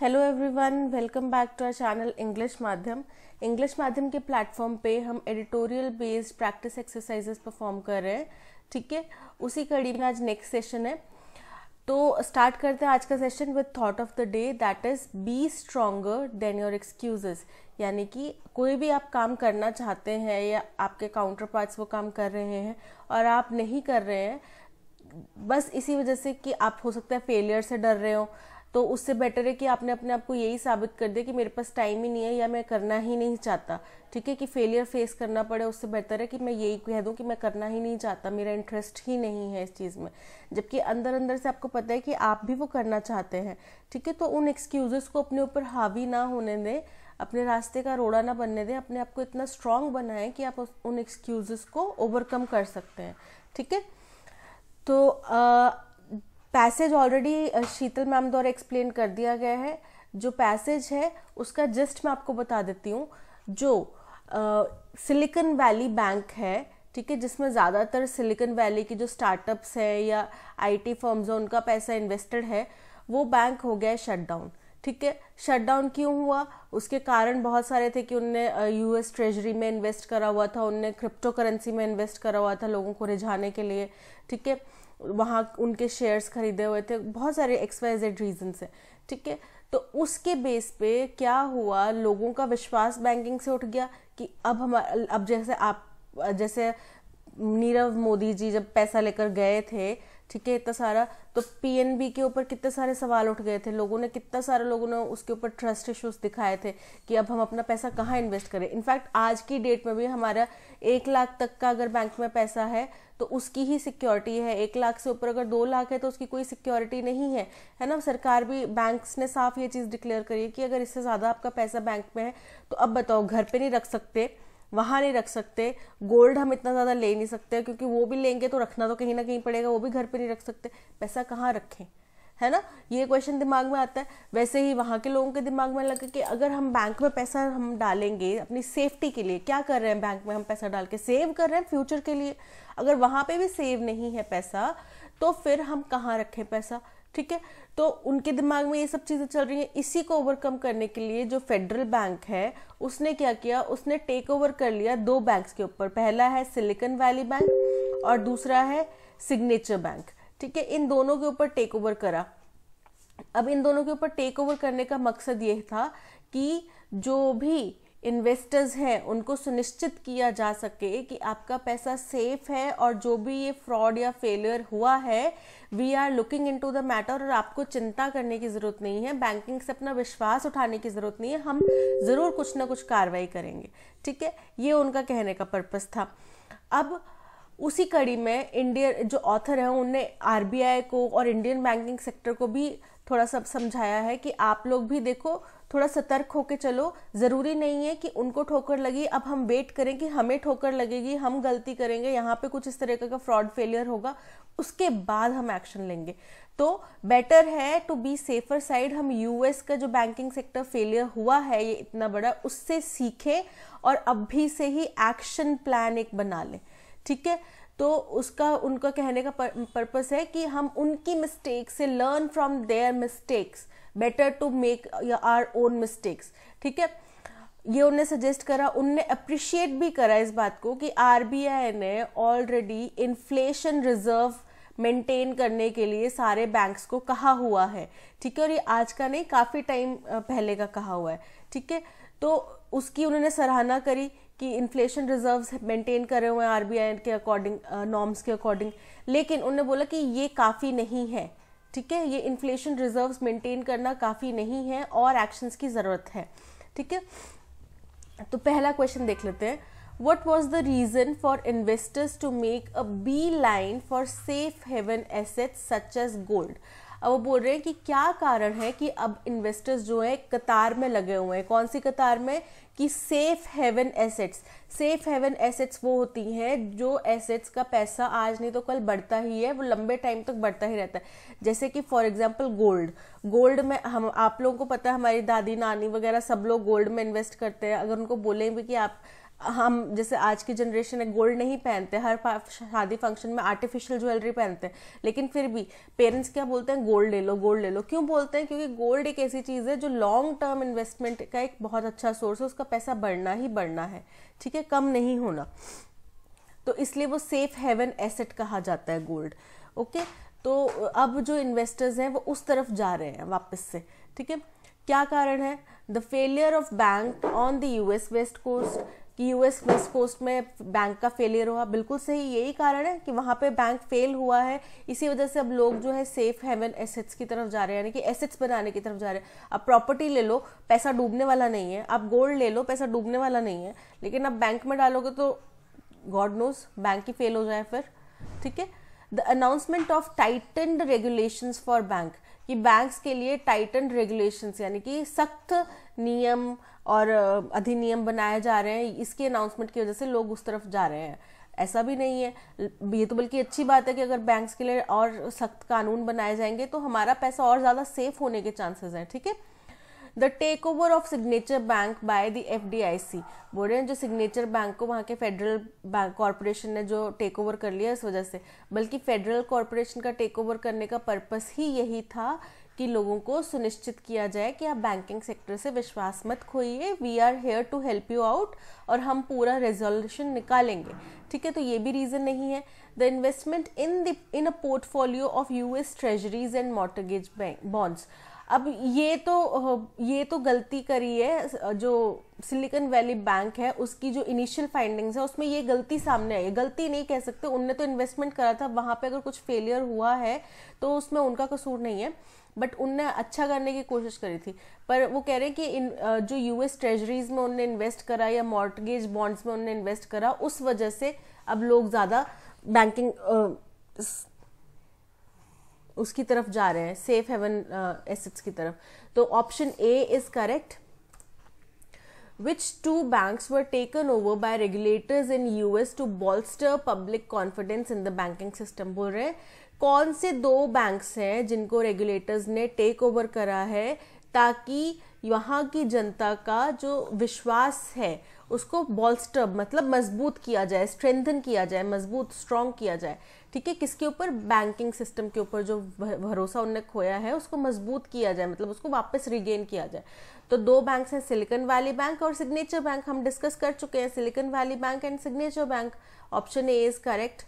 Hello everyone welcome back to our channel English माध्यम English माध्यम के प्लेटफॉर्म पे हम editorial based practice exercises perform कर रहे हैं ठीक है उसी कड़ी में आज नेक्स्ट सेशन है तो स्टार्ट करते हैं आज का session with thought of the day that is be stronger than your excuses यानी कि कोई भी आप काम करना चाहते हैं या आपके काउंटर पार्ट्स वो काम कर रहे हैं और आप नहीं कर रहे हैं बस इसी वजह से कि आप हो सकता है फेलियर से डर रहे हो तो उससे बेटर है कि आपने अपने आप को यही साबित कर दिया कि मेरे पास टाइम ही नहीं है या मैं करना ही नहीं चाहता ठीक है कि फेलियर फेस करना पड़े उससे बेहतर है कि मैं यही कह दूँ कि मैं करना ही नहीं चाहता मेरा इंटरेस्ट ही नहीं है इस चीज़ में जबकि अंदर अंदर से आपको पता है कि आप भी वो करना चाहते हैं ठीक है तो उन एक्सक्यूज़ को अपने ऊपर हावी ना होने दें अपने रास्ते का रोड़ा ना बनने दें अपने आप को इतना स्ट्रांग बनाएं कि आप उन एक्सक्यूज़ को ओवरकम कर सकते हैं ठीक है तो आ, पैसेज ऑलरेडी शीतल मैम द्वारा एक्सप्लेन कर दिया गया है जो पैसेज है उसका जस्ट मैं आपको बता देती हूँ जो सिलिकन वैली बैंक है ठीक है जिसमें ज़्यादातर सिलिकन वैली की जो स्टार्टअप्स है या आईटी फर्म्स हैं उनका पैसा इन्वेस्टेड है वो बैंक हो गया है शटडाउन ठीक है शटडाउन क्यों हुआ उसके कारण बहुत सारे थे कि उनने यूएस uh, ट्रेजरी में इन्वेस्ट करा हुआ था उनने क्रिप्टो करेंसी में इन्वेस्ट करा हुआ था लोगों को रिझाने के लिए ठीक है वहाँ उनके शेयर्स खरीदे हुए थे बहुत सारे एक्सपाइजेड रीजन्स है ठीक है तो उसके बेस पे क्या हुआ लोगों का विश्वास बैंकिंग से उठ गया कि अब हम अब जैसे आप जैसे नीरव मोदी जी जब पैसा लेकर गए थे ठीक है इतना सारा तो पीएनबी के ऊपर कितने सारे सवाल उठ गए थे लोगों ने कितना सारे लोगों ने उसके ऊपर ट्रस्ट इश्यूज दिखाए थे कि अब हम अपना पैसा कहाँ इन्वेस्ट करें इनफैक्ट आज की डेट में भी हमारा एक लाख तक का अगर बैंक में पैसा है तो उसकी ही सिक्योरिटी है एक लाख से ऊपर अगर दो लाख है तो उसकी कोई सिक्योरिटी नहीं है है ना सरकार भी बैंक ने साफ ये चीज़ डिक्लेयर करी है कि अगर इससे ज़्यादा आपका पैसा बैंक में है तो अब बताओ घर पे नहीं रख सकते वहाँ नहीं रख सकते गोल्ड हम इतना ज़्यादा ले नहीं सकते क्योंकि वो भी लेंगे तो रखना तो कहीं ना कहीं पड़ेगा वो भी घर पे नहीं रख सकते पैसा कहाँ रखें है ना ये क्वेश्चन दिमाग में आता है वैसे ही वहाँ के लोगों के दिमाग में लगे कि अगर हम बैंक में पैसा हम डालेंगे अपनी सेफ्टी के लिए क्या कर रहे हैं बैंक में हम पैसा डाल के सेव कर रहे हैं फ्यूचर के लिए अगर वहाँ पे भी सेव नहीं है पैसा तो फिर हम कहाँ रखें पैसा ठीक है तो उनके दिमाग में ये सब चीज़ें चल रही हैं इसी को ओवरकम करने के लिए जो फेडरल बैंक है उसने क्या किया उसने टेक ओवर कर लिया दो बैंक्स के ऊपर पहला है सिलिकॉन वैली बैंक और दूसरा है सिग्नेचर बैंक ठीक है इन दोनों के ऊपर टेक ओवर करा अब इन दोनों के ऊपर टेक ओवर करने का मकसद ये था कि जो भी इन्वेस्टर्स हैं उनको सुनिश्चित किया जा सके कि आपका पैसा सेफ है और जो भी ये फ्रॉड या फेलियर हुआ है we are looking into the matter और आपको चिंता करने की ज़रूरत नहीं है बैंकिंग से अपना विश्वास उठाने की ज़रूरत नहीं है हम ज़रूर कुछ ना कुछ कार्रवाई करेंगे ठीक है ये उनका कहने का पर्पज़ था अब उसी कड़ी में इंडियन जो ऑथर हैं उनने आरबीआई को और इंडियन बैंकिंग सेक्टर को भी थोड़ा सा समझाया है कि आप लोग भी देखो थोड़ा सतर्क होके चलो ज़रूरी नहीं है कि उनको ठोकर लगी अब हम वेट करें कि हमें ठोकर लगेगी हम गलती करेंगे यहाँ पे कुछ इस तरह का फ्रॉड फेलियर होगा उसके बाद हम एक्शन लेंगे तो बेटर है टू बी सेफर साइड हम यूएस का जो बैंकिंग सेक्टर फेलियर हुआ है ये इतना बड़ा उससे सीखें और अभी से ही एक्शन प्लान एक बना लें ठीक है तो उसका उनका कहने का पर्पस है कि हम उनकी मिस्टेक से learn from their mistakes better to make our own mistakes ठीक है ये उन्हें सजेस्ट करा उनने अप्रिशिएट भी करा इस बात को कि आरबीआई ने ऑलरेडी इन्फ्लेशन रिजर्व मेंटेन करने के लिए सारे बैंक्स को कहा हुआ है ठीक है और ये आज का नहीं काफ़ी टाइम पहले का कहा हुआ है ठीक है तो उसकी उन्होंने सराहना करी कि इन्फ्लेशन रिजर्व मेंटेन करे हुए हैं आरबीआई के अकॉर्डिंग नॉर्म्स के अकॉर्डिंग लेकिन उन्होंने बोला कि ये काफ़ी नहीं है ठीक है ये इन्फ्लेशन रिजर्व मेंटेन करना काफ़ी नहीं है और एक्शंस की ज़रूरत है ठीक है तो पहला क्वेश्चन देख लेते हैं was the reason for investors to make a beeline for safe haven asset such as gold अब वो बोल रहे हैं कि क्या कारण है कि अब इन्वेस्टर्स जो है कतार में लगे हुए हैं कौन सी कतार में कि safe haven assets safe haven assets वो होती हैं जो एसेट्स का पैसा आज नहीं तो कल बढ़ता ही है वो लंबे टाइम तक बढ़ता ही रहता है जैसे कि फॉर एग्जांपल गोल्ड गोल्ड में हम आप लोगों को पता है हमारी दादी नानी वगैरह सब लोग गोल्ड में इन्वेस्ट करते हैं अगर उनको बोलें भी कि आप हम जैसे आज की जनरेशन है गोल्ड नहीं पहनते हर शादी फंक्शन में आर्टिफिशियल ज्वेलरी पहनते हैं लेकिन फिर भी पेरेंट्स क्या बोलते हैं गोल्ड ले लो गोल्ड ले लो क्यों बोलते हैं क्योंकि गोल्ड एक ऐसी चीज़ है जो लॉन्ग टर्म इन्वेस्टमेंट का एक बहुत अच्छा सोर्स है उसका पैसा बढ़ना ही बढ़ना है ठीक है कम नहीं होना तो इसलिए वो सेफ हेवन एसेट कहा जाता है गोल्ड ओके तो अब जो इन्वेस्टर्स हैं वो उस तरफ जा रहे हैं वापस से ठीक है क्या कारण है the failure of bank on the US west coast कि यूएस वेस्ट कोस्ट में बैंक का फेलियर हुआ बिल्कुल सही यही कारण है कि वहाँ पे बैंक फेल हुआ है इसी वजह से अब लोग जो है सेफ हेवन एसेट्स की तरफ जा रहे हैं यानी कि एसेट्स बनाने की तरफ जा रहे हैं अब प्रॉपर्टी ले लो पैसा डूबने वाला नहीं है आप गोल्ड ले लो पैसा डूबने वाला नहीं है लेकिन आप बैंक में डालोगे तो गॉड नोज बैंक ही फेल हो जाए फिर ठीक है the announcement of tightened regulation for bank कि बैंक्स के लिए टाइटन रेगुलेशंस यानी कि सख्त नियम और अधिनियम बनाए जा रहे हैं इसके अनाउंसमेंट की वजह से लोग उस तरफ जा रहे हैं ऐसा भी नहीं है ये तो बल्कि अच्छी बात है कि अगर बैंक्स के लिए और सख्त कानून बनाए जाएंगे तो हमारा पैसा और ज़्यादा सेफ होने के चांसेस हैं ठीक है the take over of Signature Bank by the F D I C बोल रहे हैं जो सिग्नेचर बैंक को वहाँ के फेडरल बैंक कॉरपोरेशन ने जो टेक ओवर कर लिया इस वजह से बल्कि फेडरल कॉरपोरेशन का टेक ओवर करने का पर्पस ही यही था कि लोगों को सुनिश्चित किया जाए कि आप बैंकिंग सेक्टर से विश्वास मत खोइए we are here to help you out और हम पूरा रेजोल्यूशन निकालेंगे ठीक है तो ये भी रीज़न नहीं है the investment in the in a portfolio of U S treasuries and bank bonds अब ये तो ये तो गलती करी है जो सिलिकॉन वैली बैंक है उसकी जो इनिशियल फाइंडिंग्स है उसमें ये गलती सामने आई है गलती नहीं कह सकते उनने तो इन्वेस्टमेंट करा था वहाँ पे अगर कुछ फेलियर हुआ है तो उसमें उनका कसूर नहीं है बट उनने अच्छा करने की कोशिश करी थी पर वो कह रहे हैं कि इन जो यूएस ट्रेजरीज में उनने इन्वेस्ट करा या मॉर्टगेज बॉन्ड्स में उनने इन्वेस्ट करा उस वजह से अब लोग ज़्यादा बैंकिंग उसकी तरफ जा रहे हैं सेफ हेवन एसेट्स की तरफ तो option A is correct which two banks were taken over by regulators in US to bolster public confidence in the banking system बोल रहे कौन से दो बैंक्स हैं जिनको रेगुलेटर्स ने टेक ओवर करा है ताकि यहाँ की जनता का जो विश्वास है उसको बॉल्स्टर्ब मतलब मजबूत किया जाए स्ट्रेंथन किया जाए मजबूत स्ट्रांग किया जाए ठीक है किसके ऊपर बैंकिंग सिस्टम के ऊपर जो भरोसा उनने खोया है उसको मजबूत किया जाए मतलब उसको वापस रिगेन किया जाए तो दो बैंक हैं सिलिकन वैली बैंक और सिग्नेचर बैंक हम डिस्कस कर चुके हैं Silicon Valley Bank and Signature Bank option A is correct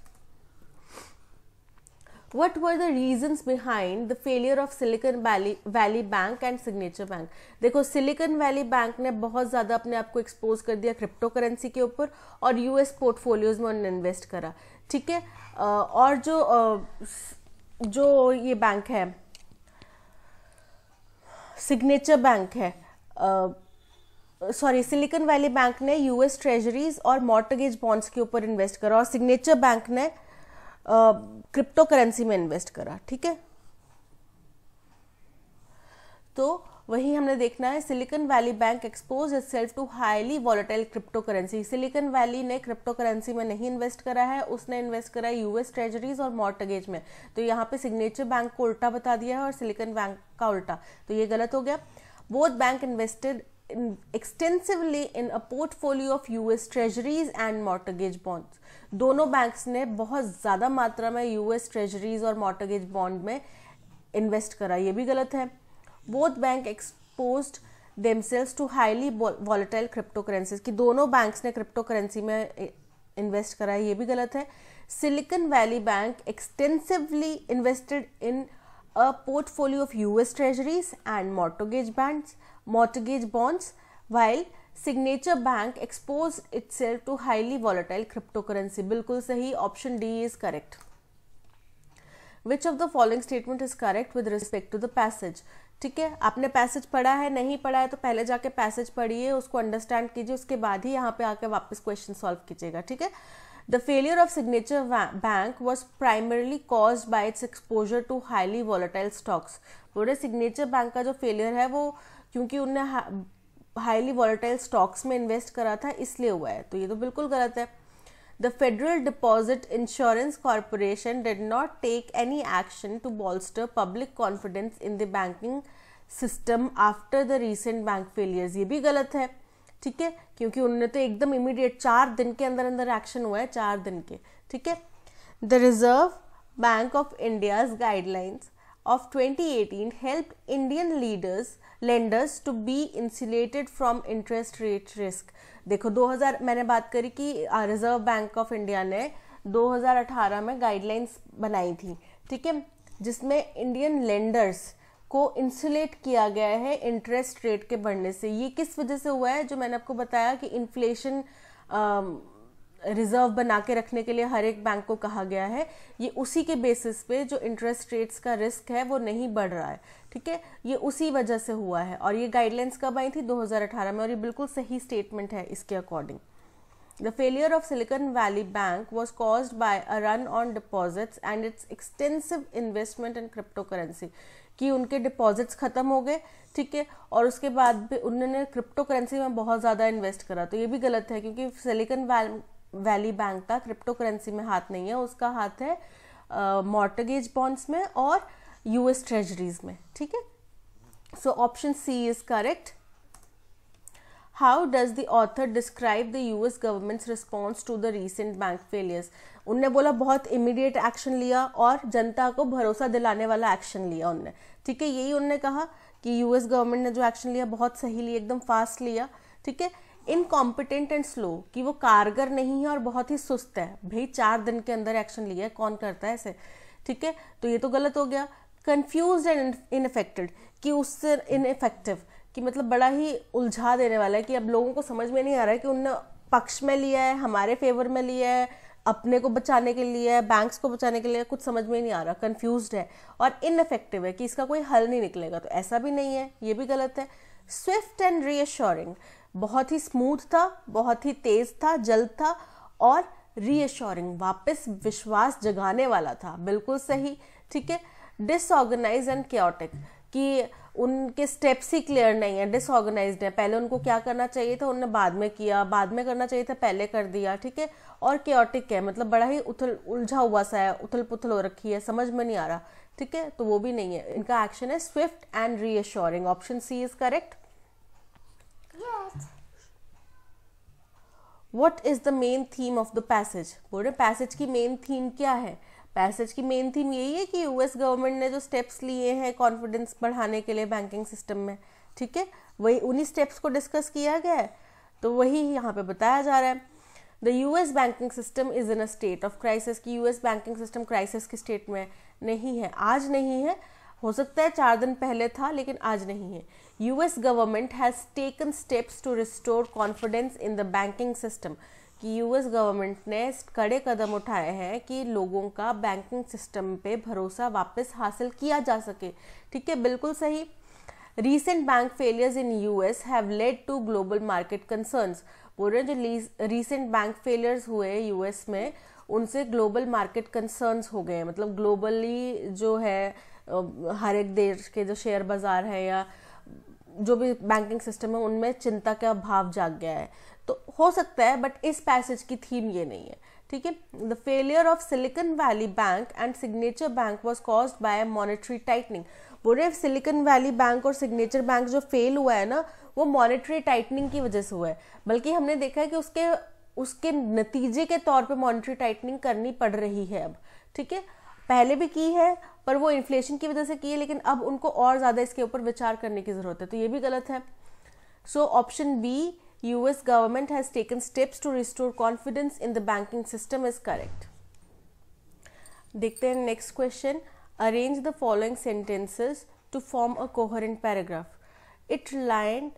What were the reasons behind the failure of Silicon Valley Valley Bank and Signature Bank? देखो Silicon Valley Bank ने बहुत ज़्यादा अपने आप को एक्सपोज कर दिया क्रिप्टो करेंसी के ऊपर और यूएस पोर्टफोलियोज में उन्होंने इन्वेस्ट करा ठीक है और जो जो ये बैंक है सिग्नेचर बैंक है सॉरी सिलिकन वैली बैंक ने यूएस ट्रेजरीज और मॉर्टगेज बॉन्ड्स के ऊपर इन्वेस्ट करा और सिग्नेचर बैंक ने क्रिप्टो करेंसी में इन्वेस्ट करा ठीक है तो वही हमने देखना है Silicon Valley Bank expose its self to highly volatile crypto currency Silicon Valley ने क्रिप्टो करेंसी में नहीं इन्वेस्ट करा है उसने इन्वेस्ट करा है यूएस ट्रेजरीज और मॉर्टगेज में तो यहाँ पे सिग्नेचर बैंक को उल्टा बता दिया है और सिलिकॉन बैंक का उल्टा तो ये गलत हो गया both bank invested extensively in a portfolio of US treasuries and mortgage bonds दोनों बैंक्स ने बहुत ज़्यादा मात्रा में यूएस ट्रेजरीज और मॉर्टगेज बॉन्ड में इन्वेस्ट करा ये भी गलत है both bank expose themselves to highly volatile crypto currencies कि दोनों बैंक्स ने क्रिप्टो करेंसी में इन्वेस्ट करा है ये भी गलत है Silicon Valley Bank extensively invested in a portfolio of US treasuries and mortgage bonds mortgage bonds while signature bank exposed itself to highly volatile cryptocurrency bilkul sahi option d is correct which of the following statement is correct with respect to the passage ठीक है आपने passage पढ़ा है नहीं पढ़ा है तो पहले जाके पैसेज पढ़िए उसको अंडरस्टैंड कीजिए उसके बाद ही यहाँ पे आके वापस क्वेश्चन सॉल्व कीजिएगा ठीक है the failure of Signature Bank was primarily caused by its exposure to highly volatile stocks बोले सिग्नेचर बैंक का जो फेलियर है वो क्योंकि उनने हाईली वॉलेटाइल स्टॉक्स में इन्वेस्ट करा था इसलिए हुआ है तो ये तो बिल्कुल गलत है the Federal Deposit Insurance Corporation did not take any action to bolster public confidence in the banking system after the recent bank failures ये भी गलत है ठीक है क्योंकि उनने तो एकदम इमीडिएट चार दिन के अंदर अंदर एक्शन हुआ है चार दिन के ठीक है the Reserve Bank of India's guidelines of 2018 help Indian leaders lenders to be insulated from interest rate risk देखो 2000 मैंने बात करी कि रिजर्व बैंक ऑफ इंडिया ने 2018 में गाइडलाइंस बनाई थी ठीक है जिसमें इंडियन लेंडर्स को इंसुलेट किया गया है इंटरेस्ट रेट के बढ़ने से ये किस वजह से हुआ है जो मैंने आपको बताया कि इन्फ्लेशन रिजर्व बना के रखने के लिए हर एक बैंक को कहा गया है ये उसी के बेसिस पे जो इंटरेस्ट रेट्स का रिस्क है वो नहीं बढ़ रहा है ठीक है ये उसी वजह से हुआ है और ये गाइडलाइंस कब आई थी 2018 में और ये बिल्कुल सही स्टेटमेंट है इसके according the failure of Silicon Valley Bank was caused by a run on deposits and its extensive investment in crypto currency कि उनके डिपॉजिट्स ख़त्म हो गए ठीक है और उसके बाद भी उन्होंने क्रिप्टो करेंसी में बहुत ज़्यादा इन्वेस्ट करा तो ये भी गलत है क्योंकि सिलिकन वैली बैंक का क्रिप्टो करेंसी में हाथ नहीं है उसका हाथ है मॉर्टगेज बॉन्ड्स में और यूएस ट्रेजरीज में ठीक है so option C is correct how does the author describe the US government's response to the recent bank failures उनने बोला बहुत इमीडिएट एक्शन लिया और जनता को भरोसा दिलाने वाला एक्शन लिया उनने ठीक है यही उनने कहा कि यूएस गवर्नमेंट ने जो एक्शन लिया बहुत सही लिया एकदम फास्ट लिया ठीक है इनकॉम्पिटेंट एंड स्लो कि वो कारगर नहीं है और बहुत ही सुस्त है भाई चार दिन के अंदर एक्शन लिया है कौन करता है ऐसे ठीक है तो ये तो गलत हो गया कन्फ्यूज एंड इनफेक्टेड कि उससे इनफेक्टिव कि मतलब बड़ा ही उलझा देने वाला है कि अब लोगों को समझ में नहीं आ रहा है कि उनने पक्ष में लिया है हमारे फेवर में लिया है अपने को बचाने के लिए बैंक्स को बचाने के लिए कुछ समझ में नहीं आ रहा कन्फ्यूज है और इनफेक्टिव है कि इसका कोई हल नहीं निकलेगा तो ऐसा भी नहीं है ये भी गलत है स्विफ्ट एंड रीअश्योरिंग बहुत ही स्मूथ था बहुत ही तेज था जल्द था और रीएश्योरिंग वापस विश्वास जगाने वाला था बिल्कुल सही ठीक है डिसऑर्गेनाइज एंड क्योटिक कि उनके स्टेप्स ही क्लियर नहीं है डिसऑर्गेनाइज है पहले उनको क्या करना चाहिए था उन्होंने बाद में किया बाद में करना चाहिए था पहले कर दिया ठीक है और क्योटिक है मतलब बड़ा ही उथल उलझा हुआ सा है उथल पुथल हो रखी है समझ में नहीं आ रहा ठीक है तो वो भी नहीं है इनका एक्शन है swift and reassuring option C is correct not. What is the main theme of the passage? बोल रहे पैसेज की मेन थीम क्या है पैसेज की मेन थीम यही है कि यूएस गवर्नमेंट ने जो स्टेप्स लिए हैं कॉन्फिडेंस बढ़ाने के लिए बैंकिंग सिस्टम में ठीक है वही उन्हीं स्टेप्स को डिस्कस किया गया है तो वही यहाँ पे बताया जा रहा है the US banking system is in a state of crisis कि यूएस बैंकिंग सिस्टम क्राइसिस की स्टेट में नहीं है आज नहीं है हो सकता है चार दिन पहले था लेकिन आज नहीं है US government has taken steps to restore confidence in the banking system कि यूएस गवर्नमेंट ने कड़े कदम उठाए हैं कि लोगों का बैंकिंग सिस्टम पे भरोसा वापस हासिल किया जा सके ठीक है बिल्कुल सही recent bank failures in us have led to global market concerns बोल रहे हैं जो recent बैंक फेलियर्स हुए यूएस में उनसे ग्लोबल मार्केट कंसर्न्स हो गए हैं मतलब ग्लोबली जो है हर एक देश के जो शेयर बाजार है या जो भी बैंकिंग सिस्टम है उनमें चिंता का भाव जाग गया है तो हो सकता है बट इस पैसेज की थीम ये नहीं है ठीक है the failure of Silicon Valley Bank and Signature Bank was caused by monetary tightening बोले सिलिकन वैली बैंक और सिग्नेचर बैंक जो फेल हुआ है ना वो मॉनिटरी टाइटनिंग की वजह से हुआ है बल्कि हमने देखा है कि उसके उसके नतीजे के तौर पे मॉनेटरी टाइटनिंग करनी पड़ रही है अब ठीक है पहले भी की है पर वो इन्फ्लेशन की वजह से की है लेकिन अब उनको और ज़्यादा इसके ऊपर विचार करने की ज़रूरत है तो ये भी गलत है so option B US government has taken steps to restore confidence in the banking system is correct देखते हैं next question arrange the following sentences to form a coherent paragraph it relied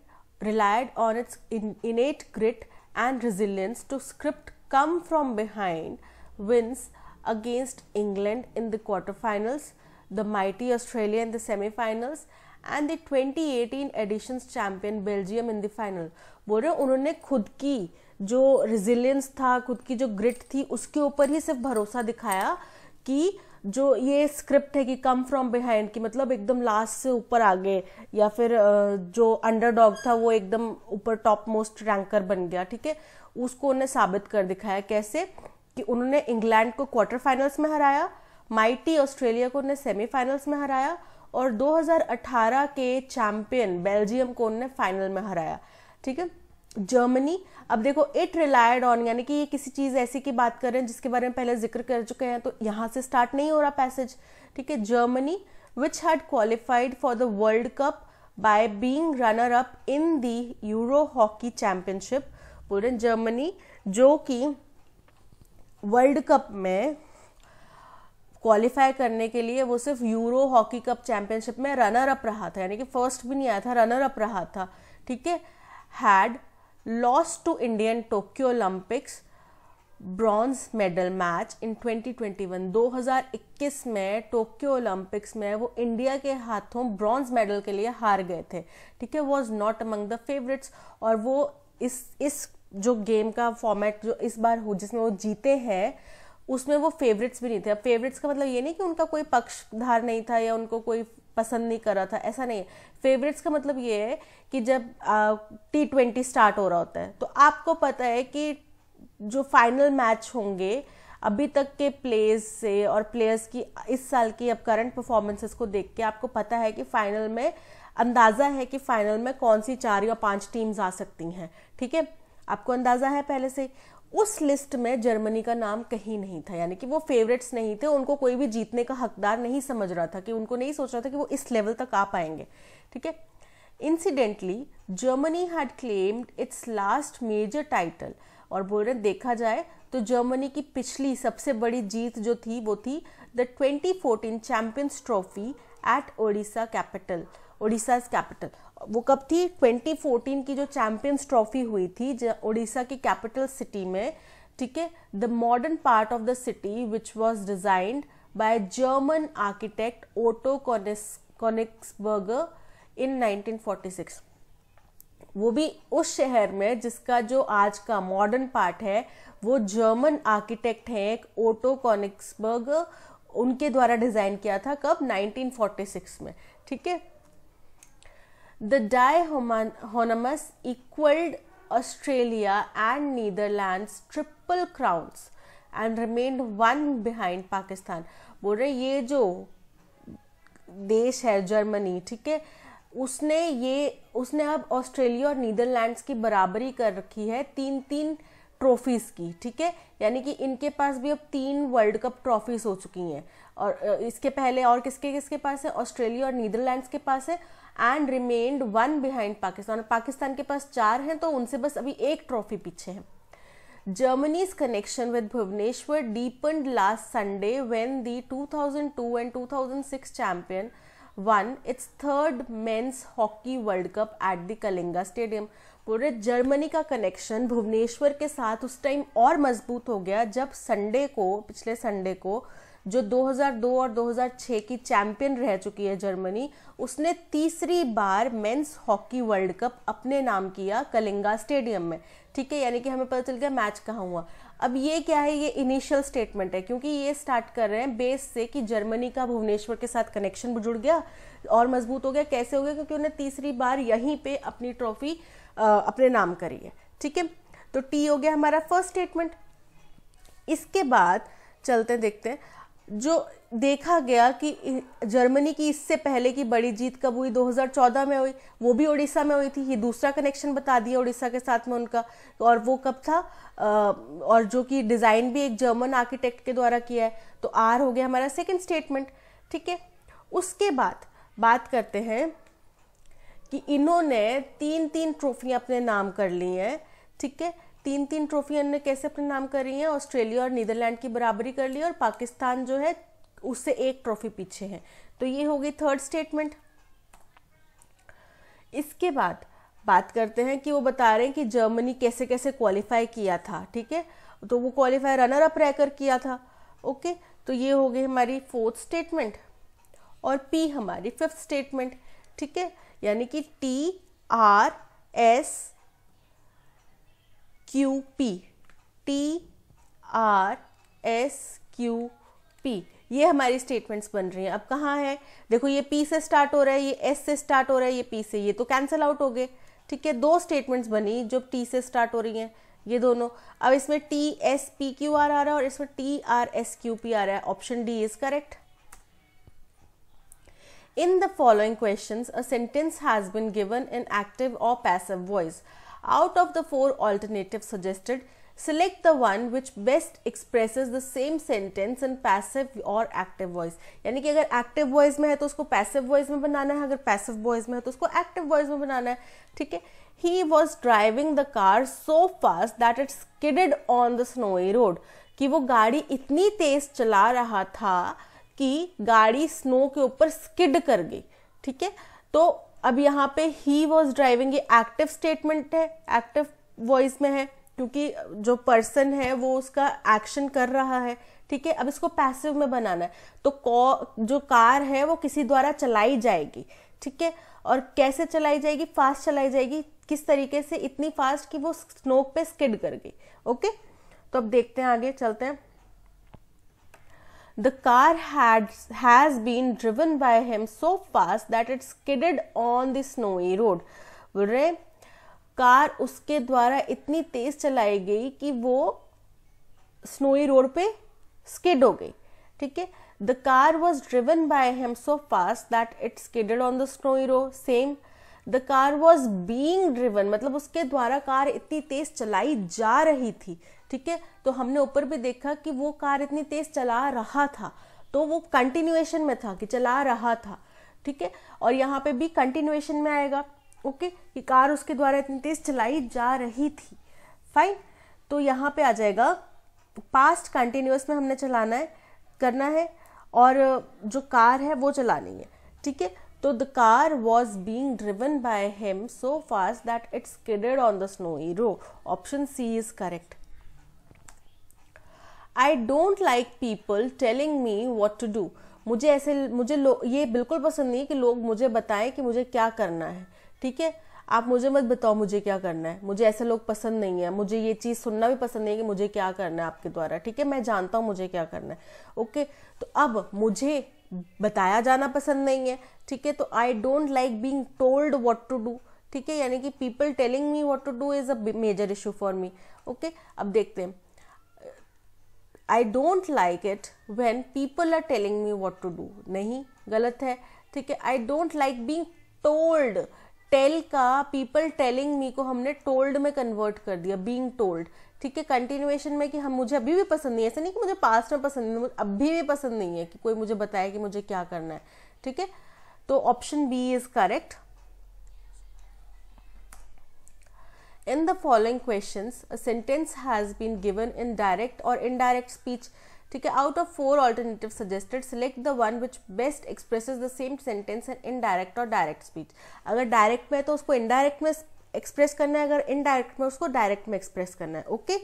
relied on its innate grit and resilience to script come from behind wins against England in the quarterfinals, the mighty Australia in the semifinals and the 2018 editions champion Belgium in the final. बोल रहे उन्होंने खुद की जो resilience था खुद की जो ग्रिट थी उसके ऊपर ही सिर्फ भरोसा दिखाया कि जो ये स्क्रिप्ट है कि कम फ्रॉम बिहाइंड कि मतलब एकदम लास्ट से ऊपर आ गए या फिर जो अंडरडॉग था वो एकदम ऊपर टॉप मोस्ट रैंकर बन गया ठीक है उसको उन्हें साबित कर दिखाया कैसे कि उन्होंने इंग्लैंड को क्वार्टर फाइनल्स में हराया माइटी ऑस्ट्रेलिया को उन्हें सेमीफाइनल्स में हराया और 2018 के चैंपियन बेल्जियम को उन्हें फाइनल में हराया ठीक है जर्मनी अब देखो इट रिलायड ऑन यानी कि ये किसी चीज़ ऐसी की बात कर रहे हैं जिसके बारे में पहले जिक्र कर चुके हैं तो यहां से स्टार्ट नहीं हो रहा पैसेज ठीक है Germany which had qualified for the world cup by being runner up in the Euro hockey championship बोल रहे जर्मनी जो कि वर्ल्ड कप में क्वालिफाई करने के लिए वो सिर्फ यूरो हॉकी कप चैंपियनशिप में रनर अप रहा था यानी कि फर्स्ट भी नहीं आया था रनर अप रहा था ठीक है had lost to Indian Tokyo Olympics bronze medal match in 2021 2021 में टोक्यो ओलंपिक्स में वो इंडिया के हाथों ब्रॉन्ज मेडल के लिए हार गए थे ठीक है was not among the favourites और वो इस इस जो गेम का फॉर्मेट जो इस बार हो जिसमें वो जीते हैं उसमें वो फेवरेट्स भी नहीं थे अब फेवरेट्स का मतलब ये नहीं कि उनका कोई पक्षधार नहीं था या उनको कोई पसंद नहीं कर रहा था ऐसा नहीं है फेवरेट्स का मतलब ये है कि जब टी ट्वेंटी स्टार्ट हो रहा होता है तो आपको पता है कि जो फाइनल मैच होंगे अभी तक के प्लेयर्स से और प्लेयर्स की इस साल की अब करंट परफॉर्मेंसेस को देख के आपको पता है कि फाइनल में अंदाज़ा है कि फाइनल में कौन सी चार या पांच टीम्स आ सकती हैं ठीक है आपको अंदाज़ा है पहले से उस लिस्ट में जर्मनी का नाम कहीं नहीं था यानी कि वो फेवरेट्स नहीं थे उनको कोई भी जीतने का हकदार नहीं समझ रहा था कि उनको नहीं सोच रहा था कि वो इस लेवल तक आ पाएंगे ठीक है incidentally Germany had claimed its last major title और बोल रहे देखा जाए तो जर्मनी की पिछली सबसे बड़ी जीत जो थी वो थी the 2014 champions trophy at Odisha capital Odisha's capital वो कब थी 2014 की जो चैंपियंस ट्रॉफी हुई थी ओडिशा की कैपिटल सिटी में ठीक है the modern part of the city which was designed by German architect Otto Koenigsberger in 1946 वो भी उस शहर में जिसका जो आज का मॉडर्न पार्ट है वो जर्मन आर्किटेक्ट है एक ओटो कॉनिक्सबर्ग उनके द्वारा डिजाइन किया था कब 1946 में ठीक है The Dihomonymous equaled Australia and Netherlands triple crowns and remained one behind Pakistan. बोल रहे ये जो देश है जर्मनी ठीक है उसने ये उसने अब ऑस्ट्रेलिया और नीदरलैंड्स की बराबरी कर रखी है तीन तीन ट्रॉफीज़ की ठीक है यानी कि इनके पास भी अब तीन वर्ल्ड कप ट्रॉफीज़ हो चुकी हैं और इसके पहले और किसके किसके पास है ऑस्ट्रेलिया और नीदरलैंड्स के पास है and remained one behind Pakistan Pakistan के पास चार हैं तो उनसे बस अभी एक ट्रॉफी पीछे है Germany's connection with Bhubaneswar deepened last Sunday when the two and two six champion won its third men's hockey world cup at the Kalinga stadium पूरे जर्मनी का कनेक्शन भुवनेश्वर के साथ उस टाइम और मजबूत हो गया जब संडे को पिछले संडे को जो 2002 और 2006 की चैंपियन रह चुकी है जर्मनी उसने तीसरी बार मेंस हॉकी वर्ल्ड कप अपने नाम किया कलिंगा स्टेडियम में ठीक है यानी कि हमें पता चल गया मैच कहाँ हुआ अब ये क्या है ये इनिशियल स्टेटमेंट है क्योंकि ये स्टार्ट कर रहे हैं बेस से कि जर्मनी का भुवनेश्वर के साथ कनेक्शन जुड़ गया और मजबूत हो गया कैसे हो गया क्योंकि उन्हें तीसरी बार यहीं पे अपनी ट्रॉफी अपने नाम करी है ठीक है तो टी हो गया हमारा फर्स्ट स्टेटमेंट इसके बाद चलते देखते हैं जो देखा गया कि जर्मनी की इससे पहले की बड़ी जीत कब हुई 2014 में हुई वो भी उड़ीसा में हुई थी ये दूसरा कनेक्शन बता दिया उड़ीसा के साथ में उनका और वो कब था और जो कि डिज़ाइन भी एक जर्मन आर्किटेक्ट के द्वारा किया है तो आर हो गया हमारा सेकेंड स्टेटमेंट ठीक है उसके बाद बात करते हैं कि इन्होंने तीन तीन ट्रॉफियाँ अपने नाम कर ली हैं ठीक है थीके? तीन तीन ट्रॉफी ने कैसे अपने नाम कर रही है ऑस्ट्रेलिया और नीदरलैंड की बराबरी कर ली और पाकिस्तान जो है उससे एक ट्रॉफी पीछे है तो ये होगी थर्ड स्टेटमेंट इसके बाद बात करते हैं कि वो बता रहे हैं कि जर्मनी कैसे कैसे क्वालिफाई किया था ठीक है तो वो क्वालिफाई रनर अप रहकर किया था ओके तो ये हो गई हमारी फोर्थ स्टेटमेंट और पी हमारी फिफ्थ स्टेटमेंट ठीक है यानी कि T R S Q P T R S Q P ये हमारी स्टेटमेंट्स बन रही हैं अब कहाँ है देखो ये पी से स्टार्ट हो रहा है ये एस से स्टार्ट हो रहा है ये पी से ये तो कैंसिल आउट हो गए ठीक है दो स्टेटमेंट्स बनी जो टी से स्टार्ट हो रही हैं ये दोनों अब इसमें T S P Q R आ रहा है और इसमें T R S Q P आ रहा है option D is correct in the following question a sentence has been given in active और passive voice Out of the four alternatives suggested, select the one which best expresses the same sentence in passive or active voice यानी कि अगर active voice में है तो उसको passive voice में बनाना है अगर पैसिव वॉइस में है तो उसको एक्टिव वॉइस में बनाना है ठीक है he was driving the car so fast that it skidded on the snowy road कि वो गाड़ी इतनी तेज चला रहा था कि गाड़ी स्नो के ऊपर स्किड कर गई ठीक है तो अब यहाँ पे ही वॉज ड्राइविंग ये एक्टिव स्टेटमेंट है एक्टिव वॉइस में है क्योंकि जो पर्सन है वो उसका एक्शन कर रहा है ठीक है अब इसको पैसिव में बनाना है तो जो कार है वो किसी द्वारा चलाई जाएगी ठीक है और कैसे चलाई जाएगी फास्ट चलाई जाएगी किस तरीके से इतनी फास्ट कि वो स्नोक पे स्किड कर गई ओके तो अब देखते हैं आगे चलते हैं The car had, has been driven by him so fast that it skidded on the snowy road. बोल रहे कार उसके द्वारा इतनी तेज चलाई गई कि वो स्नोई रोड पे स्किड हो गई ठीक है the car was driven by him so fast that it skidded on the snowy road same the car was being driven मतलब उसके द्वारा कार इतनी तेज चलाई जा रही थी ठीक है तो हमने ऊपर भी देखा कि वो कार इतनी तेज चला रहा था तो वो कंटिन्यूएशन में था कि चला रहा था ठीक है और यहाँ पे भी कंटिन्यूएशन में आएगा ओके कि कार उसके द्वारा इतनी तेज चलाई जा रही थी फाइन तो यहाँ पे आ जाएगा पास्ट कंटिन्यूस में हमने चलाना है करना है और जो कार है वो चलानी है ठीक है तो the car was being driven by him so fast that it skidded on the snowy road option C is correct I don't like people telling me what to do मुझे ऐसे मुझे लो, ये बिल्कुल पसंद नहीं है कि लोग मुझे बताएं कि मुझे क्या करना है ठीक है आप मुझे मत बताओ मुझे क्या करना है मुझे ऐसे लोग पसंद नहीं है मुझे ये चीज़ सुनना भी पसंद नहीं है कि मुझे क्या करना है आपके द्वारा ठीक है मैं जानता हूँ मुझे क्या करना है ओके तो अब मुझे बताया जाना पसंद नहीं है ठीक है तो I don't like being told what to do ठीक है यानी कि people telling me what to do is a major issue for me okay अब देखते हैं I don't like it when people are telling me what to do नहीं गलत है ठीक है I don't like being told tell का people telling me को हमने टोल्ड में कन्वर्ट कर दिया बींग टोल्ड ठीक है कंटिन्यूएशन में कि हम मुझे अभी भी पसंद नहीं है ऐसा नहीं कि मुझे पास्ट में पसंद नहीं अभी भी पसंद नहीं है कि कोई मुझे बताए कि मुझे क्या करना है ठीक है तो option B is correct In the following questions, a sentence has been given in direct or indirect speech. ठीक है out of four alternative suggested select the one which best expresses the same sentence in indirect और direct speech अगर direct में है तो उसको indirect में express करना है अगर इनडायरेक्ट में उसको डायरेक्ट में एक्सप्रेस करना है okay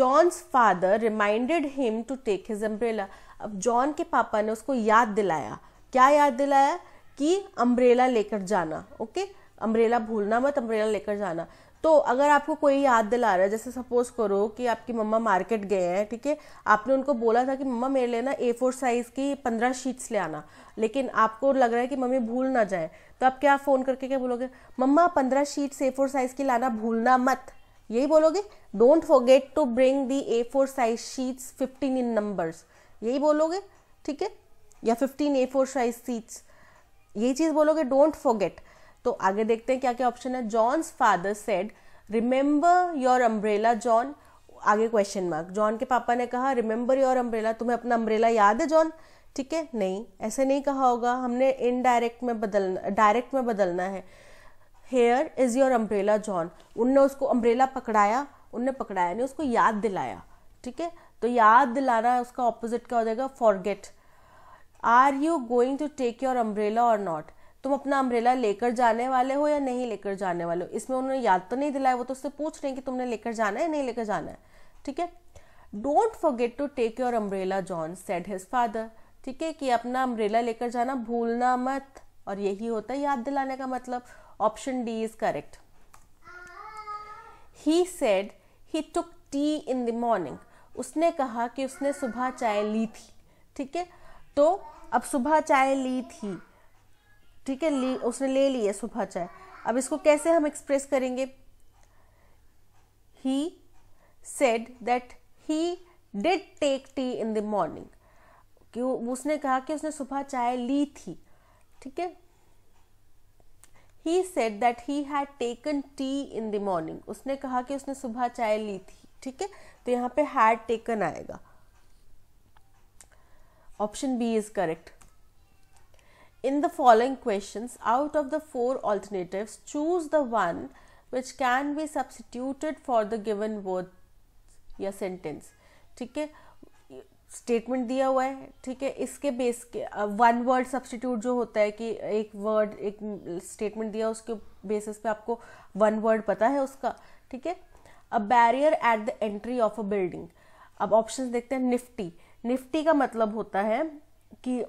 John's father reminded him to take his umbrella अब जॉन के पापा ने उसको याद दिलाया क्या याद दिलाया कि अम्ब्रेला लेकर जाना ओके अम्ब्रेला भूलना मत अम्ब्रेला लेकर जाना तो अगर आपको कोई याद दिला रहा है जैसे सपोज करो कि आपकी मम्मा मार्केट गए हैं ठीक है आपने उनको बोला था कि मम्मा मेरे लिए ना ए फोर साइज़ की पंद्रह शीट्स ले आना लेकिन आपको लग रहा है कि मम्मी भूल ना जाए तो आप क्या फ़ोन करके क्या बोलोगे मम्मा पंद्रह शीट्स ए फोर साइज़ की लाना भूलना मत यही बोलोगे don't forget to bring the A four size sheets fifteen in numbers यही बोलोगे ठीक है या fifteen A four size sheets यही चीज़ बोलोगे डोंट फॉरगेट तो आगे देखते हैं क्या क्या ऑप्शन है John's father said remember your umbrella John आगे क्वेश्चन मार्क जॉन के पापा ने कहा रिमेंबर योर अम्ब्रेला तुम्हें अपना अम्ब्रेला याद है जॉन ठीक है नहीं ऐसे नहीं कहा होगा हमने इनडायरेक्ट में बदलना डायरेक्ट में बदलना है here is your umbrella John उनने उसको अम्ब्रेला पकड़ाया उनने पकड़ाया नहीं उसको याद दिलाया ठीक है तो याद दिलाना उसका ऑपोजिट क्या हो जाएगा forget are you going to take your umbrella or not तुम अपना अम्ब्रेला लेकर जाने वाले हो या नहीं लेकर जाने वाले हो इसमें उन्होंने याद तो नहीं दिलाया वो तो उससे पूछ रहे हैं कि तुमने लेकर जाना है नहीं लेकर जाना है ठीक है don't forget to take your umbrella John said his father ठीक है कि अपना अम्ब्रेला लेकर जाना भूलना मत और यही होता है याद दिलाने का मतलब option D is correct he said he took tea in the morning उसने कहा कि उसने सुबह चाय ली थी ठीक है तो अब सुबह चाय ली थी ठीक है ली उसने ले लिया सुबह चाय अब इसको कैसे हम एक्सप्रेस करेंगे he said that he did take tea in the morning कि उसने कहा कि उसने सुबह चाय ली थी ठीक है he said that he had taken tea in the morning उसने कहा कि उसने सुबह चाय ली थी ठीक है तो यहाँ पे हैड टेकन आएगा option B is correct In the following questions, out of the four alternatives, choose the one which can be substituted for the given word या sentence. ठीक है स्टेटमेंट दिया हुआ है ठीक है इसके बेस के वन वर्ड सब्सटीट्यूट जो होता है कि एक वर्ड एक स्टेटमेंट दिया उसके बेसिस पे आपको वन वर्ड पता है उसका ठीक है a barrier at the entry of a building अब ऑप्शन देखते हैं निफ्टी निफ्टी का मतलब होता है कि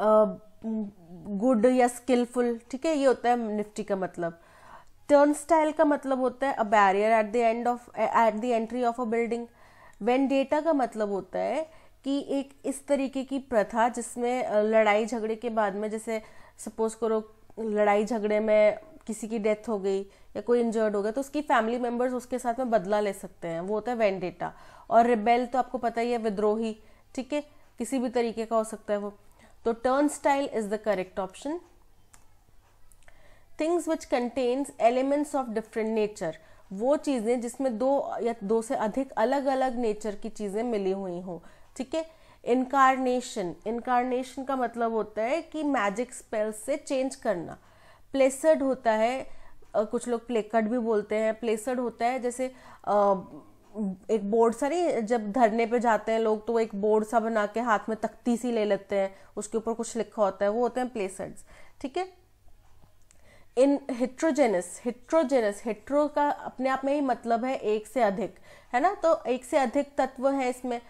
गुड या स्किलफुल ठीक है ये होता है निफ्टी का मतलब टर्न स्टाइल का मतलब होता है a barrier at the end of at the entry of a building vendetta का मतलब होता है कि एक इस तरीके की प्रथा जिसमें लड़ाई झगड़े के बाद में जैसे सपोज करो लड़ाई झगड़े में किसी की डेथ हो गई या कोई इंजर्ड हो गया तो उसकी फैमिली मेम्बर्स उसके साथ में बदला ले सकते हैं वो होता है वेन डेटा और रिबेल तो आपको पता ही है विद्रोही ठीक है किसी भी तरीके का हो सकता है वो तो turnstile is the correct option things which contains elements of different nature वो चीज़ें जिसमें दो या दो से अधिक अलग अलग नेचर की चीज़ें मिली हुई हों ठीक है इनकारनेशन इनकारनेशन का मतलब होता है कि मैजिक स्पेल्स से चेंज करना प्लेसड होता है कुछ लोग प्लेकड भी बोलते हैं प्लेसड होता है जैसे एक बोर्ड सा नहीं जब धरने पे जाते हैं लोग तो एक बोर्ड सा बना के हाथ में तख्ती सी ले लेते हैं उसके ऊपर कुछ लिखा होता है वो होते हैं प्लेसर्ड्स ठीक है इन हिट्रोजेनस हिट्रोजेनस हिट्रो का अपने आप में ही मतलब है एक से अधिक है ना तो एक से अधिक तत्व है इसमें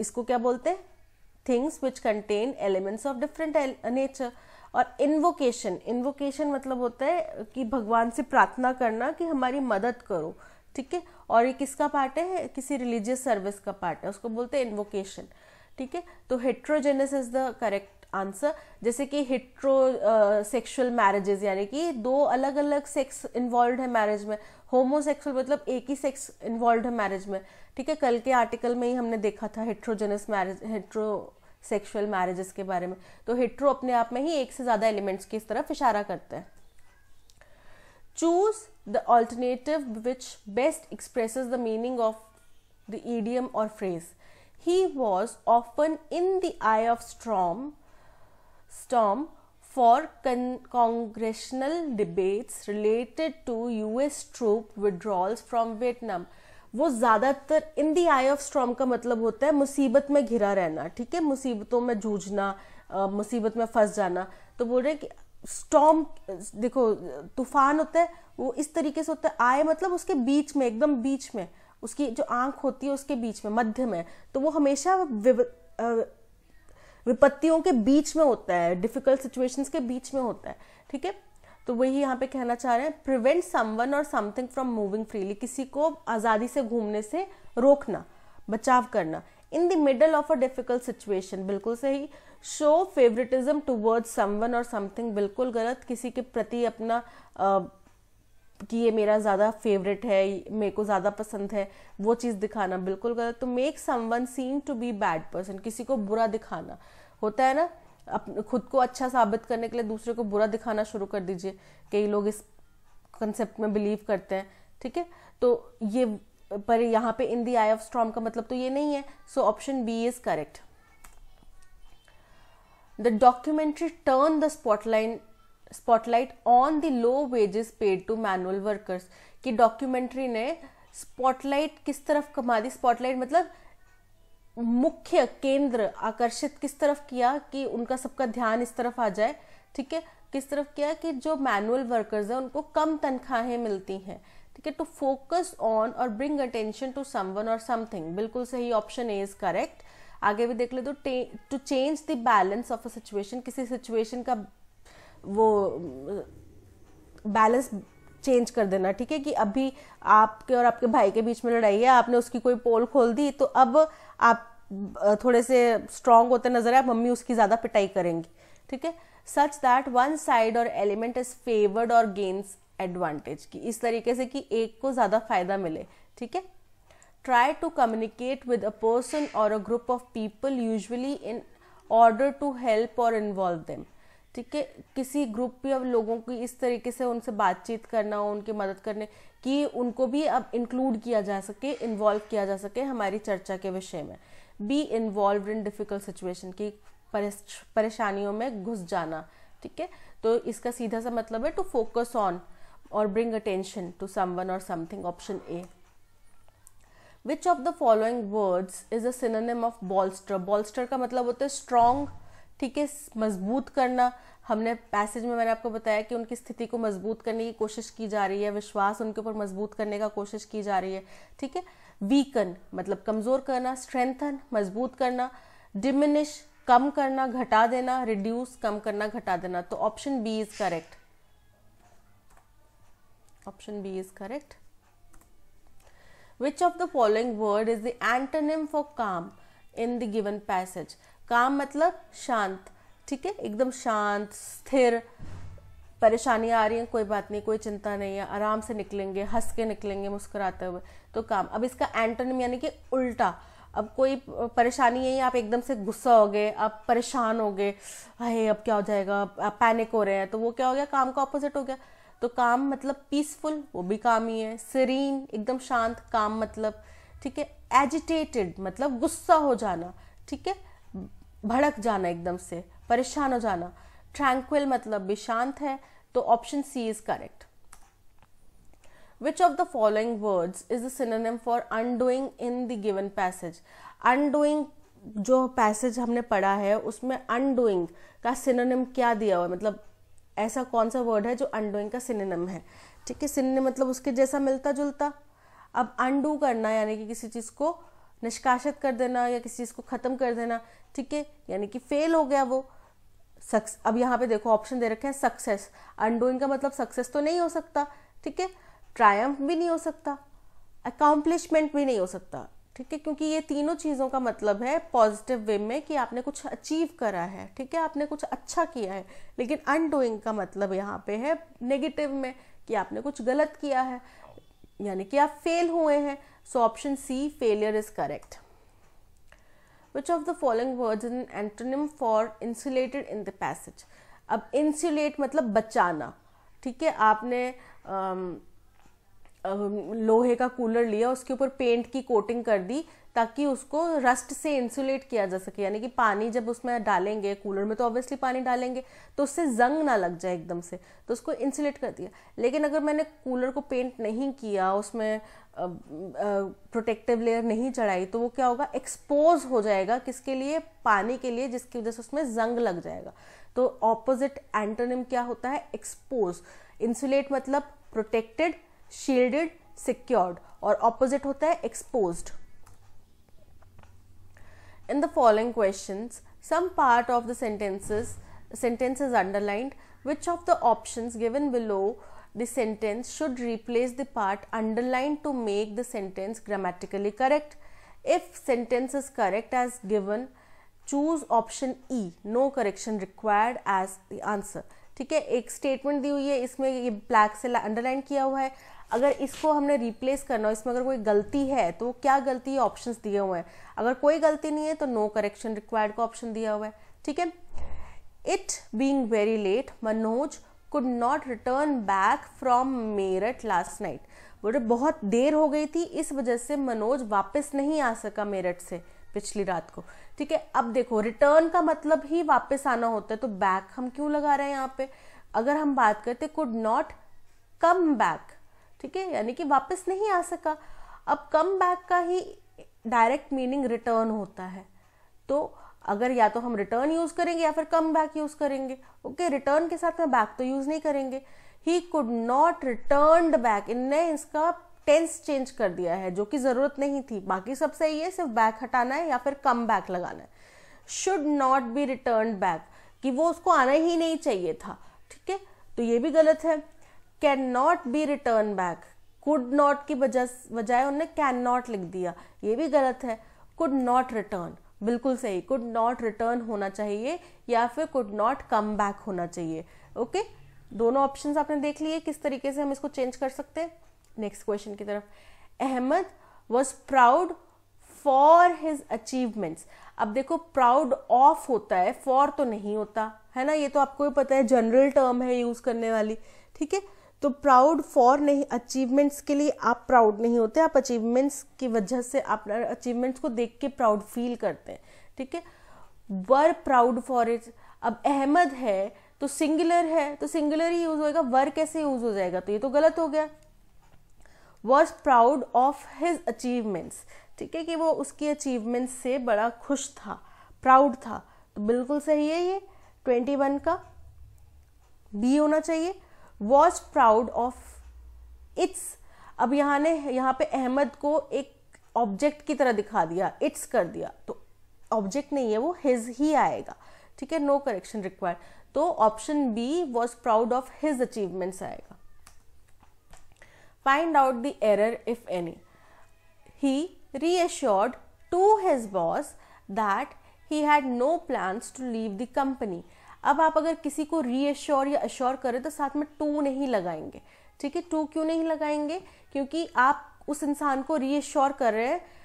इसको क्या बोलते हैं things which contain elements of different nature और इन्वोकेशन इन्वोकेशन मतलब होता है कि भगवान से प्रार्थना करना कि हमारी मदद करो ठीक है और ये किसका पार्ट है किसी रिलीजियस सर्विस का पार्ट है उसको बोलते हैं इन्वोकेशन ठीक है तो heterogenous is the correct answer जैसे कि हेट्रो सेक्सुअल मैरिजेस यानी कि दो अलग अलग सेक्स इन्वॉल्व है मैरिज में होमोसेक्सुअल मतलब एक ही सेक्स इन्वॉल्व है मैरिज में ठीक है कल के आर्टिकल में ही हमने देखा था heterogenous marriage hetero sexual marriages के बारे में तो हेट्रो अपने आप में ही एक से ज्यादा एलिमेंट्स की इस तरफ इशारा करते हैं choose the alternative which best expresses the meaning of the idiom or phrase. He was often in the eye of storm, storm for con- congressional debates related to US troop withdrawals from Vietnam. वो ज़्यादातर इन दी आई of स्ट्रॉम का मतलब होता है मुसीबत में घिरा रहना ठीक है मुसीबतों में जूझना मुसीबत में फंस जाना तो बोल रहे हैं कि स्टॉम देखो तूफान होता है वो इस तरीके से होता है आए मतलब उसके बीच में एकदम बीच में उसकी जो आंख होती है उसके बीच में मध्य में तो वो हमेशा विपत्तियों के बीच में होता है डिफिकल्ट सिचुएशंस के बीच में होता है ठीक है तो वही यहाँ पे कहना चाह रहे हैं prevent someone or something from moving freely किसी को आज़ादी से घूमने से रोकना बचाव करना in the middle of a difficult situation बिल्कुल सही show favouritism toward someone or something बिल्कुल गलत किसी के प्रति अपना कि ये मेरा ज़्यादा फेवरेट है मेरे को ज़्यादा पसंद है वो चीज़ दिखाना बिल्कुल गलत तो make someone seen to be bad person किसी को बुरा दिखाना होता है ना अपने खुद को अच्छा साबित करने के लिए दूसरे को बुरा दिखाना शुरू कर दीजिए कई लोग इस कंसेप्ट में बिलीव करते हैं ठीक है तो ये पर यहाँ पे इन दी आई ऑफ स्ट्रॉम का मतलब तो ये नहीं है so option B is correct The documentary turned the spotlight spotlight on the low wages paid to manual workers ki documentary ने स्पॉटलाइट किस तरफ कमा दी स्पॉटलाइट मतलब मुख्य केंद्र आकर्षित किस तरफ किया कि उनका सबका ध्यान इस तरफ आ जाए ठीक है किस तरफ किया कि जो मैनुअल वर्कर्स हैं उनको कम तनख्वाहें मिलती हैं ठीक है to focus on or bring attention to someone or something बिल्कुल सही ऑप्शन ए इज करेक्ट आगे भी देख ले तो to change the balance of a situation किसी सिचुएशन का वो बैलेंस चेंज कर देना ठीक है कि अभी आपके और आपके भाई के बीच में लड़ाई है आपने उसकी कोई पोल खोल दी तो अब आप थोड़े से स्ट्रांग होते नजर आए मम्मी उसकी ज्यादा पिटाई करेंगी ठीक है such that one side or element is favoured or gains advantage की इस तरीके से कि एक को ज्यादा फायदा मिले ठीक है try to communicate with a person or a group of people usually in order to help or involve them ठीक है किसी ग्रुप या लोगों की इस तरीके से उनसे बातचीत करना उनकी मदद करने कि उनको भी अब इंक्लूड किया जा सके इन्वॉल्व किया जा सके हमारी चर्चा के विषय में be involve in difficult situation की परेशानियों में घुस जाना ठीक है तो इसका सीधा सा मतलब है to focus on or bring attention to someone or something option A which of the following words is a synonym of bolster bolster का मतलब होता है स्ट्रॉन्ग ठीक है मजबूत करना हमने पैसेज में मैंने आपको बताया कि उनकी स्थिति को मजबूत करने की कोशिश की जा रही है विश्वास उनके ऊपर मजबूत करने का कोशिश की जा रही है ठीक है वीकन मतलब कमजोर करना स्ट्रेंथन मजबूत करना डिमिनिश कम करना घटा देना रिड्यूस कम करना घटा देना तो option B is correct option B is correct Which of the following word is the antonym for calm in the given passage? calm मतलब शांत ठीक है एकदम शांत स्थिर परेशानी आ रही है कोई बात नहीं कोई चिंता नहीं है आराम से निकलेंगे हंस के निकलेंगे मुस्कुराते हुए तो काम अब इसका एंटोनिम यानी कि उल्टा अब कोई परेशानी है आप एकदम से गुस्सा हो गए आप परेशान हो गए अरे अब क्या हो जाएगा आप पैनिक हो रहे हैं तो वो क्या हो गया काम का ऑपोजिट हो गया तो काम मतलब पीसफुल वो भी काम ही है सरीन एकदम शांत काम मतलब ठीक है एजिटेटेड मतलब गुस्सा हो जाना ठीक है भड़क जाना एकदम से परेशान हो जाना ट्रैंक्विल मतलब भी शांत है तो option C is correct which of the following words is the for for in the given passage passage जो पैसेज हमने पढ़ा है उसमें undoing का सिनोनिम क्या दिया हुआ है मतलब ऐसा कौन सा वर्ड है जो अनडूइंग का सिनेम है ठीक है सिनेम मतलब उसके जैसा मिलता जुलता अब अनडू करना यानी कि किसी चीज़ को निष्कासित कर देना या किसी चीज़ को ख़त्म कर देना ठीक है यानी कि फेल हो गया वो सक्स अब यहाँ पे देखो ऑप्शन दे रखे हैं सक्सेस अनडूइंग का मतलब सक्सेस तो नहीं हो सकता ठीक है ट्रायम्फ भी नहीं हो सकता अकाउंप्लिशमेंट भी नहीं हो सकता ठीक है क्योंकि ये तीनों चीज़ों का मतलब है पॉजिटिव वे में कि आपने कुछ अचीव करा है ठीक है आपने कुछ अच्छा किया है लेकिन अनडूइंग का मतलब यहाँ पे है नेगेटिव में कि आपने कुछ गलत किया है यानी कि आप फेल हुए हैं so option C failure is correct which of the following word in antonym for insulated in the passage अब इंसुलेट मतलब बचाना ठीक है आपने um, लोहे का कूलर लिया उसके ऊपर पेंट की कोटिंग कर दी ताकि उसको रस्ट से इंसुलेट किया जा सके यानी कि पानी जब उसमें डालेंगे कूलर में तो ऑब्वियसली पानी डालेंगे तो उससे जंग ना लग जाए एकदम से तो उसको इंसुलेट कर दिया लेकिन अगर मैंने कूलर को पेंट नहीं किया उसमें प्रोटेक्टिव लेयर नहीं चढ़ाई तो वो क्या होगा एक्सपोज हो जाएगा किसके लिए पानी के लिए जिसकी वजह से उसमें जंग लग जाएगा तो ऑपोजिट एंटोनिम क्या होता है एक्सपोज इंसुलेट मतलब प्रोटेक्टेड शील्डेड सिक्योर्ड और ऑपोजिट होता है expose in the following question some part of the sentences sentences underlined which of the option given below the sentence should replace the part underline to make the sentence grammatically correct if sentence is correct as given choose option E no correction required as the answer ठीक है एक statement दी हुई है इसमें ये black से underline किया हुआ है अगर इसको हमने रिप्लेस करना हो इसमें अगर कोई गलती है तो क्या गलती है ऑप्शन दिए हुए हैं अगर कोई गलती नहीं है तो नो करेक्शन रिक्वायर्ड का ऑप्शन दिया हुआ है ठीक है it being very late Manoj could not return back from Meerut last night बोले बहुत देर हो गई थी इस वजह से मनोज वापस नहीं आ सका मेरठ से पिछली रात को ठीक है अब देखो रिटर्न का मतलब ही वापस आना होता है तो बैक हम क्यों लगा रहे हैं यहाँ पे अगर हम बात करते कुड नॉट कम बैक ठीक है यानी कि वापस नहीं आ सका अब कम बैक का ही डायरेक्ट मीनिंग रिटर्न होता है तो अगर या तो हम रिटर्न यूज करेंगे या फिर कम बैक यूज करेंगे ओके रिटर्न के साथ में बैक तो यूज नहीं करेंगे he could not return back इनने इसका टेंस चेंज कर दिया है जो कि जरूरत नहीं थी बाकी सब सही है सिर्फ बैक हटाना है या फिर कम बैक लगाना है should not be return back कि वो उसको आना ही नहीं चाहिए था ठीक है तो ये भी गलत है can not be return back could not की बजाय उन्होंने कैन नॉट लिख दिया ये भी गलत है कुड नॉट रिटर्न बिल्कुल सही कुड नॉट रिटर्न होना चाहिए या फिर कुड नॉट कम बैक होना चाहिए ओके दोनों ऑप्शंस आपने देख लिए किस तरीके से हम इसको चेंज कर सकते हैं नेक्स्ट क्वेश्चन की तरफ Ahmed was proud for his achievements अब देखो प्राउड ऑफ होता है फॉर तो नहीं होता है ना ये तो आपको भी पता है जनरल टर्म है यूज करने वाली ठीक है तो प्राउड फॉर नहीं अचीवमेंट्स के लिए आप प्राउड नहीं होते आप अचीवमेंट्स की वजह से आप अचीवमेंट्स को देख के प्राउड फील करते हैं ठीक है वर प्राउड फॉर इट अब अहमद है तो सिंगुलर है तो सिंगुलर ही यूज होएगा वर कैसे यूज हो जाएगा तो ये तो गलत हो गया was proud of his achievements ठीक है कि वो उसकी अचीवमेंट्स से बड़ा खुश था प्राउड था तो बिल्कुल सही है ये ट्वेंटी वन का बी होना चाहिए वॉज प्राउड ऑफ इट्स अब यहाँ ने यहाँ पे अहमद को एक ऑब्जेक्ट की तरह दिखा दिया इट्स कर दिया तो ऑब्जेक्ट नहीं है वो हिज ही आएगा ठीक है नो करेक्शन रिक्वायर तो option B was proud of his achievements आएगा find out the error if any he reassured to his boss that he had no plans to leave the company अब आप अगर किसी को रीअश्योर या assure करें तो साथ में टू नहीं लगाएंगे ठीक है टू क्यों नहीं लगाएंगे क्योंकि आप उस इंसान को रीएश्योर कर रहे हैं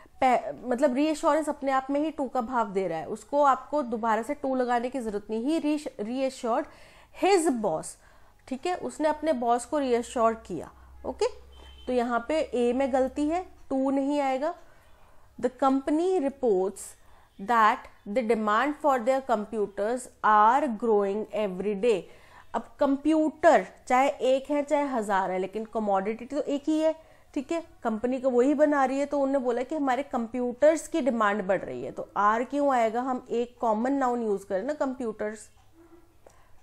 मतलब रीअश्योरेंस अपने आप में ही टू का भाव दे रहा है उसको आपको दोबारा से टू लगाने की जरूरत नहीं ही रीअश्योर्ड हिज बॉस ठीक है उसने अपने बॉस को रीएश्योर किया ओके तो यहाँ पे ए में गलती है टू नहीं आएगा the company reports that the demand for their computers are growing every day अब कंप्यूटर चाहे एक है चाहे हजार है लेकिन कमोडिटी तो एक ही है ठीक है कंपनी को वही बना रही है तो उन्होंने बोला कि हमारे कंप्यूटर्स की डिमांड बढ़ रही है तो आर क्यों आएगा हम एक कॉमन नाउन यूज करें ना कंप्यूटर्स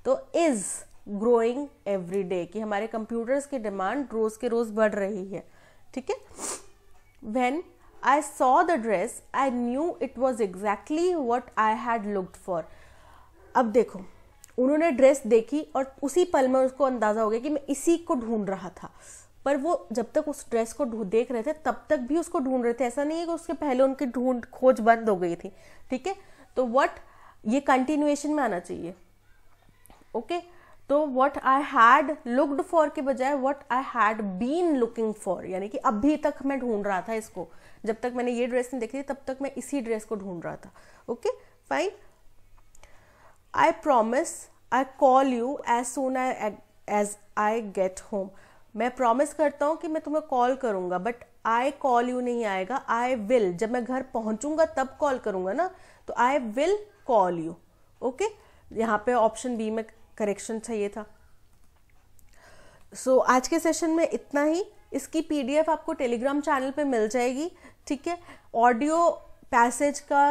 तो इज ग्रोइंग एवरी डे कि हमारे कंप्यूटर्स की डिमांड रोज के रोज बढ़ रही है ठीक है when I saw the dress. I knew it was exactly what I had looked for. अब देखो उन्होंने ड्रेस देखी और उसी पल में उसको अंदाज़ा हो गया कि मैं इसी को ढूंढ रहा था पर वो जब तक उस ड्रेस को देख रहे थे तब तक भी उसको ढूंढ रहे थे ऐसा नहीं है कि उसके पहले उनकी ढूंढ खोज बंद हो गई थी ठीक है तो वट ये कंटिन्यूएशन में आना चाहिए ओके तो what I had looked for के बजाय what I had been looking for यानी कि अभी तक मैं ढूंढ रहा था इसको जब तक मैंने ये ड्रेस नहीं देखी थी तब तक मैं इसी ड्रेस को ढूंढ रहा था okay fine I promise I call you as soon I as I get home मैं प्रॉमिस करता हूँ कि मैं तुम्हें कॉल करूँगा बट आई कॉल यू नहीं आएगा आई विल जब मैं घर पहुँचूंगा तब कॉल करूँगा ना तो I will call you okay यहाँ पे ऑप्शन बी में करेक्शन चाहिए था सो so, आज के सेशन में इतना ही इसकी पीडीएफ आपको टेलीग्राम चैनल पे मिल जाएगी ठीक है ऑडियो पैसेज का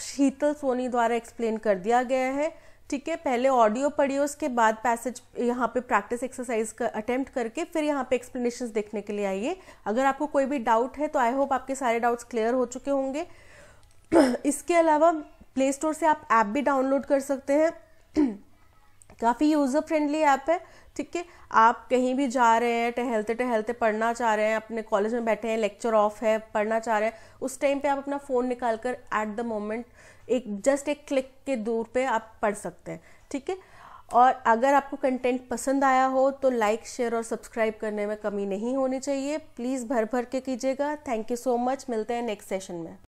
शीतल सोनी द्वारा एक्सप्लेन कर दिया गया है ठीक है पहले ऑडियो पढ़िए उसके बाद पैसेज यहाँ पे प्रैक्टिस एक्सरसाइज कर अटेम्प्ट करके फिर यहाँ पे एक्सप्लेनेशंस देखने के लिए आइए अगर आपको कोई भी डाउट है तो आई होप आपके सारे डाउट्स क्लियर हो चुके होंगे इसके अलावा प्ले स्टोर से आप ऐप भी डाउनलोड कर सकते हैं काफ़ी यूज़र फ्रेंडली ऐप है ठीक है आप कहीं भी जा रहे हैं टहलते टहलते पढ़ना चाह रहे हैं अपने कॉलेज में बैठे हैं लेक्चर ऑफ है पढ़ना चाह रहे हैं उस टाइम पे आप अपना फ़ोन निकाल कर एट द मोमेंट एक जस्ट एक क्लिक के दूर पे आप पढ़ सकते हैं ठीक है और अगर आपको कंटेंट पसंद आया हो तो लाइक शेयर और सब्सक्राइब करने में कमी नहीं होनी चाहिए प्लीज़ भर भर के कीजिएगा थैंक यू सो मच मिलते हैं नेक्स्ट सेशन में